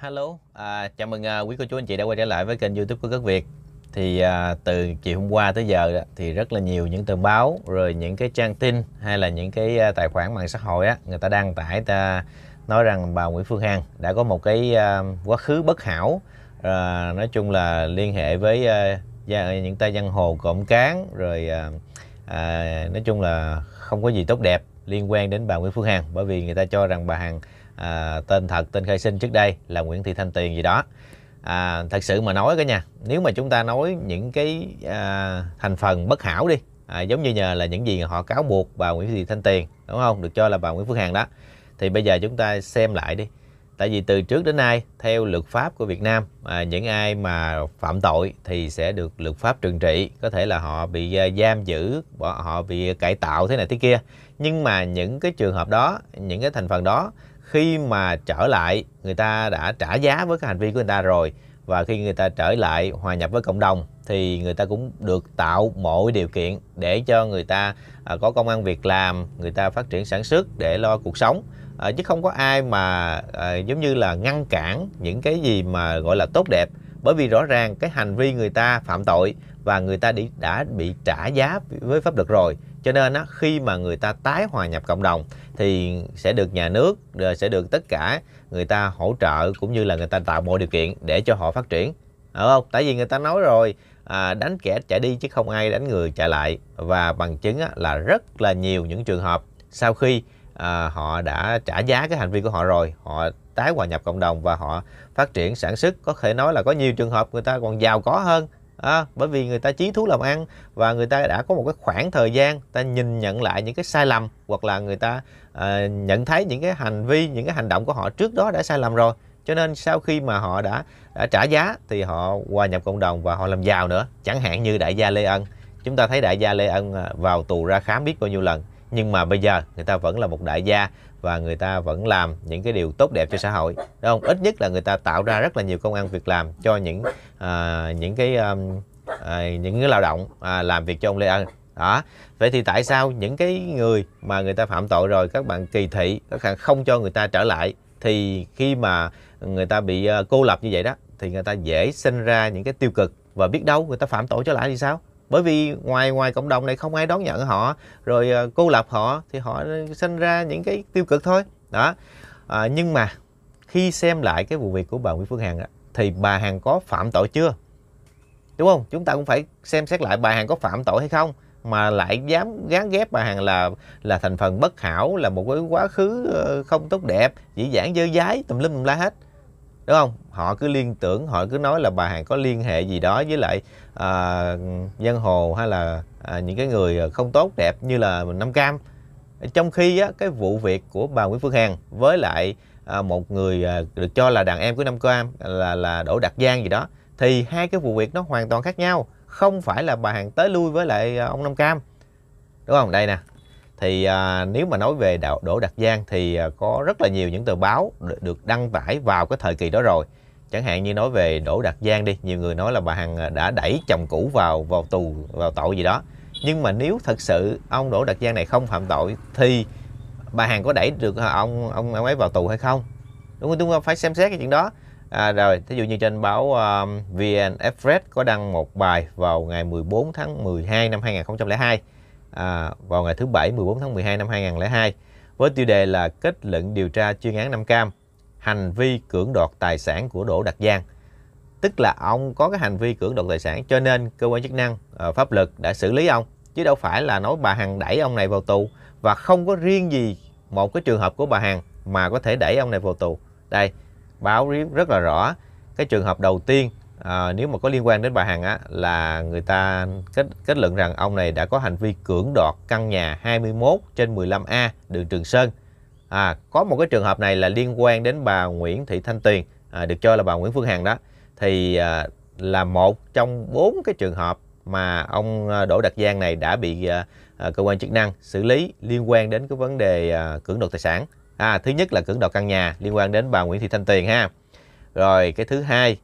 Hello, à, chào mừng à, quý cô chú anh chị đã quay trở lại với kênh YouTube của Cất Việt. Thì à, từ chiều hôm qua tới giờ đó, thì rất là nhiều những tờ báo rồi những cái trang tin hay là những cái à, tài khoản mạng xã hội á người ta đăng tải ta nói rằng bà Nguyễn Phương Hằng đã có một cái à, quá khứ bất hảo à, nói chung là liên hệ với à, những tay giang hồ cộng cán rồi à, à, nói chung là không có gì tốt đẹp liên quan đến bà Nguyễn Phương Hằng bởi vì người ta cho rằng bà Hằng à, tên thật tên khai sinh trước đây là Nguyễn Thị Thanh tiền gì đó à, thật sự mà nói cả nhà nếu mà chúng ta nói những cái à, thành phần bất hảo đi à, giống như nhờ là những gì họ cáo buộc bà Nguyễn Thị Thanh Tiền đúng không được cho là bà Nguyễn Phước Hằng đó thì bây giờ chúng ta xem lại đi tại vì từ trước đến nay theo luật pháp của Việt Nam à, những ai mà phạm tội thì sẽ được luật pháp trừng trị có thể là họ bị à, giam giữ họ bị cải tạo thế này thế kia nhưng mà những cái trường hợp đó những cái thành phần đó khi mà trở lại người ta đã trả giá với cái hành vi của người ta rồi và khi người ta trở lại hòa nhập với cộng đồng thì người ta cũng được tạo mọi điều kiện để cho người ta à, có công ăn việc làm người ta phát triển sản xuất để lo cuộc sống à, chứ không có ai mà à, giống như là ngăn cản những cái gì mà gọi là tốt đẹp bởi vì rõ ràng cái hành vi người ta phạm tội và người ta đã bị trả giá với pháp luật rồi cho nên á, khi mà người ta tái hòa nhập cộng đồng thì sẽ được nhà nước ờ, sẽ được tất cả người ta hỗ trợ cũng như là người ta tạo mọi điều kiện để cho họ phát triển đúng không tại vì người ta nói rồi à, đánh kẻ chạy đi chứ không ai đánh người chạy lại và bằng chứng á, là rất là nhiều những trường hợp sau khi à, họ đã trả giá cái hành vi của họ rồi họ tái hòa nhập cộng đồng và họ phát triển sản xuất có thể nói là có nhiều trường hợp người ta còn giàu có hơn à, bởi vì người ta trí thú làm ăn và người ta đã có một cái khoảng thời gian ta nhìn nhận lại những cái sai lầm hoặc là người ta à, nhận thấy những cái hành vi những cái hành động của họ trước đó đã sai lầm rồi cho nên sau khi mà họ đã, đã trả giá thì họ hòa nhập cộng đồng và họ làm giàu nữa chẳng hạn như đại gia lê ân chúng ta thấy đại gia lê ân à, vào tù ra khám biết bao nhiêu lần nhưng mà bây giờ người ta vẫn là một đại gia và người ta vẫn làm những cái điều tốt đẹp cho xã hội đúng không ít nhất là người ta tạo ra rất là nhiều công ăn việc làm cho những à, những cái um, à, những cái lao động à, làm việc cho ông Lê Ân đó vậy thì tại sao những cái người mà người ta phạm tội rồi các bạn kỳ thị các bạn không cho người ta trở lại thì khi mà người ta bị à, cô lập như vậy đó thì người ta dễ sinh ra những cái tiêu cực và biết đâu người ta phạm tội trở lại thì sao bởi vì ngoài ngoài cộng đồng này không ai đón nhận họ rồi ờ, cô lập họ thì họ sinh ra những cái tiêu cực thôi đó à, nhưng mà khi xem lại cái vụ việc của bà Nguyễn Phương Hằng thì bà Hằng có phạm tội chưa đúng không chúng ta cũng phải xem xét lại bà Hằng có phạm tội hay không mà lại dám gán ghép bà Hằng là là thành phần bất hảo là một cái quá khứ ờ, không tốt đẹp dĩ dãn dơ dái tùm lum tùm la hết đúng không họ cứ liên tưởng họ cứ nói là bà hàng có liên hệ gì đó với lại à, giang hồ hay là à, những cái người không tốt đẹp như là nam cam trong khi á, cái vụ việc của bà nguyễn phương hằng với lại à, một người à, được cho là đàn em của nam cam là là đỗ đặc giang gì đó thì hai cái vụ việc nó hoàn toàn khác nhau không phải là bà hàng tới lui với lại à, ông nam cam đúng không đây nè thì à, nếu mà nói về đạo Đỗ Đạt Giang thì à, có rất là nhiều những tờ báo được đăng tải vào cái thời kỳ đó rồi chẳng hạn như nói về Đỗ Đạt Giang đi nhiều người nói là bà Hằng à, đã đẩy chồng cũ vào vào tù vào tội gì đó nhưng mà nếu thật sự ông Đỗ Đạt Giang này không phạm tội thì bà Hằng có đẩy được à, ông ông ông ấy vào tù hay không đúng không chúng ta phải xem xét cái chuyện đó à, rồi thí dụ như trên báo um, à, VN Express có đăng một bài vào ngày 14 tháng 12 năm 2002 à, vào ngày thứ Bảy 14 tháng 12 năm 2002 với tiêu đề là Kết luận điều tra chuyên án Nam Cam, hành vi cưỡng đoạt tài sản của Đỗ Đạt Giang. Tức là ông có cái hành vi cưỡng đoạt tài sản cho nên cơ quan chức năng à, pháp luật đã xử lý ông chứ đâu phải là nói bà Hằng đẩy ông này vào tù và không có riêng gì một cái trường hợp của bà Hằng mà có thể đẩy ông này vào tù. Đây, báo rất là rõ cái trường hợp đầu tiên à, nếu mà có liên quan đến bà Hằng á là người ta kết kết luận rằng ông này đã có hành vi cưỡng đoạt căn nhà 21 trên 15A đường Trường Sơn. À, có một cái trường hợp này là liên quan đến bà Nguyễn Thị Thanh Tuyền, à, được cho là bà Nguyễn Phương Hằng đó. Thì à, là một trong bốn cái trường hợp mà ông à, Đỗ đặc Giang này đã bị à, à, cơ quan chức năng xử lý liên quan đến cái vấn đề à, cưỡng đoạt tài sản. À, thứ nhất là cưỡng đoạt căn nhà liên quan đến bà Nguyễn Thị Thanh tiền ha. Rồi cái thứ hai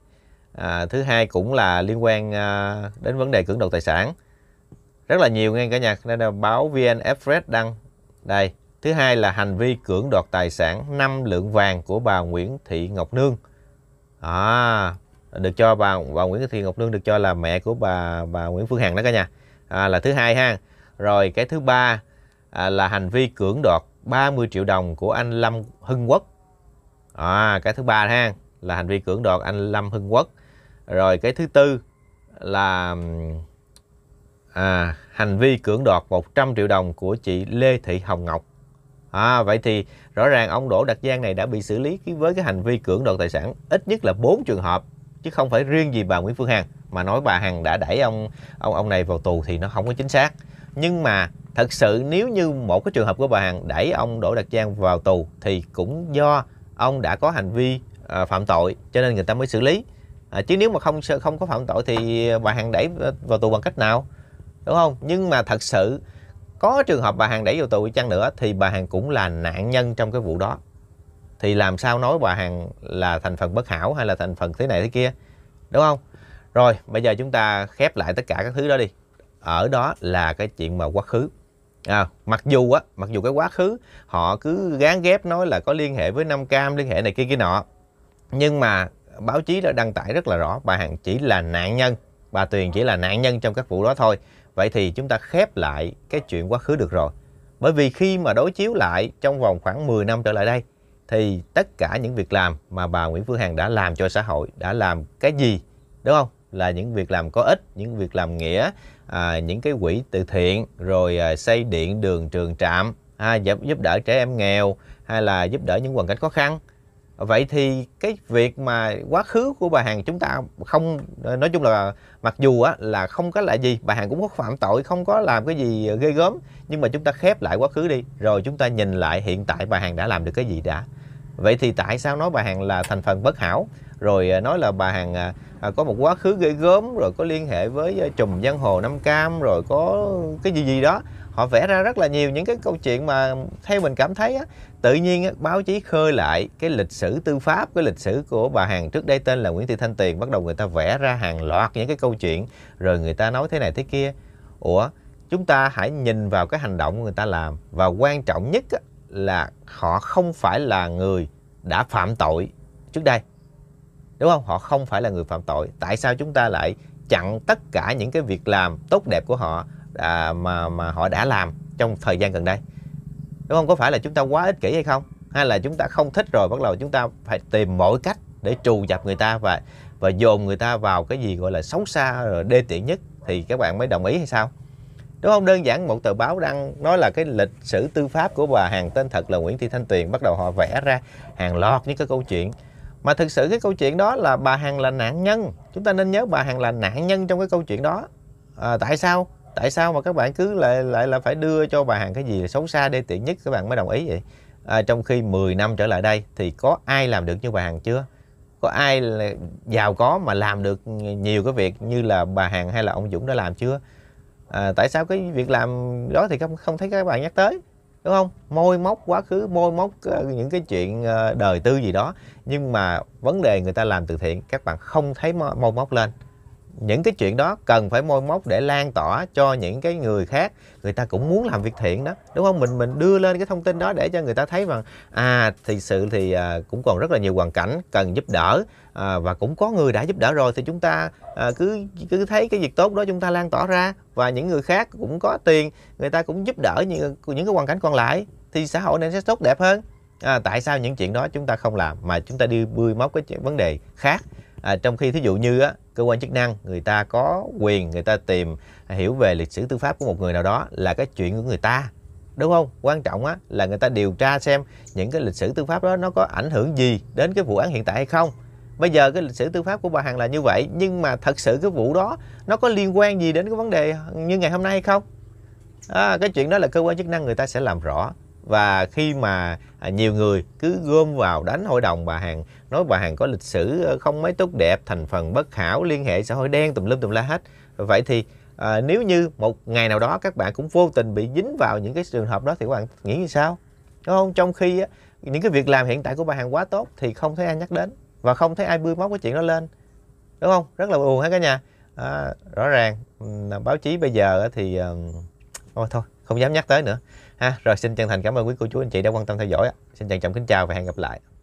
à, thứ hai cũng là liên quan à, đến vấn đề cưỡng đoạt tài sản rất là nhiều nghe cả nhà nên là báo VN Express đăng đây thứ hai là hành vi cưỡng đoạt tài sản 5 lượng vàng của bà Nguyễn Thị Ngọc Nương à, được cho bà bà Nguyễn Thị Ngọc Nương được cho là mẹ của bà bà Nguyễn Phương Hằng đó cả nhà à, là thứ hai ha rồi cái thứ ba à, là hành vi cưỡng đoạt 30 triệu đồng của anh Lâm Hưng Quốc à, cái thứ ba ha là hành vi cưỡng đoạt anh Lâm Hưng Quốc rồi cái thứ tư là à, hành vi cưỡng đoạt 100 triệu đồng của chị Lê Thị Hồng Ngọc à, vậy thì rõ ràng ông Đỗ Đặc Giang này đã bị xử lý với cái hành vi cưỡng đoạt tài sản ít nhất là 4 trường hợp chứ không phải riêng gì bà Nguyễn Phương Hằng mà nói bà Hằng đã đẩy ông ông ông này vào tù thì nó không có chính xác nhưng mà thật sự nếu như một cái trường hợp của bà Hằng đẩy ông Đỗ Đặc Giang vào tù thì cũng do ông đã có hành vi à, phạm tội cho nên người ta mới xử lý à, chứ nếu mà không không có phạm tội thì bà hàng đẩy vào tù bằng cách nào đúng không nhưng mà thật sự có trường hợp bà hàng đẩy vào tù chăng nữa thì bà hàng cũng là nạn nhân trong cái vụ đó thì làm sao nói bà hàng là thành phần bất hảo hay là thành phần thế này thế kia đúng không rồi bây giờ chúng ta khép lại tất cả các thứ đó đi ở đó là cái chuyện mà quá khứ à, mặc dù á mặc dù cái quá khứ họ cứ gán ghép nói là có liên hệ với Nam cam liên hệ này kia kia nọ nhưng mà báo chí đã đăng tải rất là rõ bà Hằng chỉ là nạn nhân bà Tuyền chỉ là nạn nhân trong các vụ đó thôi vậy thì chúng ta khép lại cái chuyện quá khứ được rồi bởi vì khi mà đối chiếu lại trong vòng khoảng 10 năm trở lại đây thì tất cả những việc làm mà bà Nguyễn Phương Hằng đã làm cho xã hội đã làm cái gì đúng không là những việc làm có ích những việc làm nghĩa à, những cái quỹ từ thiện rồi à, xây điện đường trường trạm à, giúp, giúp đỡ trẻ em nghèo hay là giúp đỡ những hoàn cảnh khó khăn vậy thì cái việc mà quá khứ của bà hàng chúng ta không nói chung là mặc dù á, là không có lại gì bà hàng cũng có phạm tội không có làm cái gì ghê gớm nhưng mà chúng ta khép lại quá khứ đi rồi chúng ta nhìn lại hiện tại bà hàng đã làm được cái gì đã vậy thì tại sao nói bà hàng là thành phần bất hảo rồi à, nói là bà hàng à, à, có một quá khứ ghê gớm rồi có liên hệ với trùm giang hồ Nam Cam rồi có cái gì gì đó họ vẽ ra rất là nhiều những cái câu chuyện mà theo mình cảm thấy á, tự nhiên á, báo chí khơi lại cái lịch sử tư pháp cái lịch sử của bà hàng trước đây tên là Nguyễn Thị Thanh Tiền bắt đầu người ta vẽ ra hàng loạt những cái câu chuyện rồi người ta nói thế này thế kia ủa chúng ta hãy nhìn vào cái hành động người ta làm và quan trọng nhất á, là họ không phải là người đã phạm tội trước đây đúng không họ không phải là người phạm tội tại sao chúng ta lại chặn tất cả những cái việc làm tốt đẹp của họ à, mà mà họ đã làm trong thời gian gần đây đúng không có phải là chúng ta quá ích kỷ hay không hay là chúng ta không thích rồi bắt đầu chúng ta phải tìm mọi cách để trù dập người ta và và dồn người ta vào cái gì gọi là xấu xa rồi đê tiện nhất thì các bạn mới đồng ý hay sao đúng không đơn giản một tờ báo đăng nói là cái lịch sử tư pháp của bà hàng tên thật là Nguyễn Thị Thanh Tuyền bắt đầu họ vẽ ra hàng loạt những cái câu chuyện mà thực sự cái câu chuyện đó là bà hàng là nạn nhân chúng ta nên nhớ bà hàng là nạn nhân trong cái câu chuyện đó à, tại sao tại sao mà các bạn cứ lại lại là phải đưa cho bà hàng cái gì là xấu xa đê tiện nhất các bạn mới đồng ý vậy à, trong khi 10 năm trở lại đây thì có ai làm được như bà hàng chưa có ai là giàu có mà làm được nhiều cái việc như là bà hàng hay là ông dũng đã làm chưa à, tại sao cái việc làm đó thì không không thấy các bạn nhắc tới đúng không môi móc quá khứ môi móc ờ, những cái chuyện ờ, đời tư gì đó nhưng mà vấn đề người ta làm từ thiện các bạn không thấy môi móc lên những cái chuyện đó cần phải môi móc để lan tỏa cho những cái người khác người ta cũng muốn làm việc thiện đó đúng không mình mình đưa lên cái thông tin đó để cho người ta thấy rằng à thì sự thì à, cũng còn rất là nhiều hoàn cảnh cần giúp đỡ à, và cũng có người đã giúp đỡ rồi thì chúng ta à, cứ cứ thấy cái việc tốt đó chúng ta lan tỏa ra và những người khác cũng có tiền người ta cũng giúp đỡ những những cái hoàn cảnh còn lại thì xã hội này sẽ tốt đẹp hơn à, tại sao những chuyện đó chúng ta không làm mà chúng ta đi bươi móc cái vấn đề khác à, trong khi thí dụ như á, cơ quan chức năng người ta có quyền người ta tìm à, hiểu về lịch sử tư pháp của một người nào đó là cái chuyện của người ta đúng không quan trọng á là người ta điều tra xem những cái lịch sử tư pháp đó nó có ảnh hưởng gì đến cái vụ án hiện tại hay không bây giờ cái lịch sử tư pháp của bà hằng là như vậy nhưng mà thật sự cái vụ đó nó có liên quan gì đến cái vấn đề như ngày hôm nay hay không à, cái chuyện đó là cơ quan chức năng người ta sẽ làm rõ và khi mà à, nhiều người cứ gom vào đánh hội đồng bà hàng nói bà hàng có lịch sử ờ, không mấy tốt đẹp thành phần bất hảo liên hệ xã hội đen tùm lum tùm la hết vậy thì à, nếu như một ngày nào đó các bạn cũng vô tình bị dính vào những cái trường hợp đó thì các bạn nghĩ như sao đúng không trong khi á, những cái việc làm hiện tại của bà hàng quá tốt thì không thấy ai nhắc đến và không thấy ai bươi móc cái chuyện đó lên đúng không rất là buồn hả cả nhà à, rõ ràng báo chí bây giờ thì à, thôi không dám nhắc tới nữa ha rồi xin chân thành cảm ơn quý cô chú anh chị đã quan tâm theo dõi xin chân trọng kính chào và hẹn gặp lại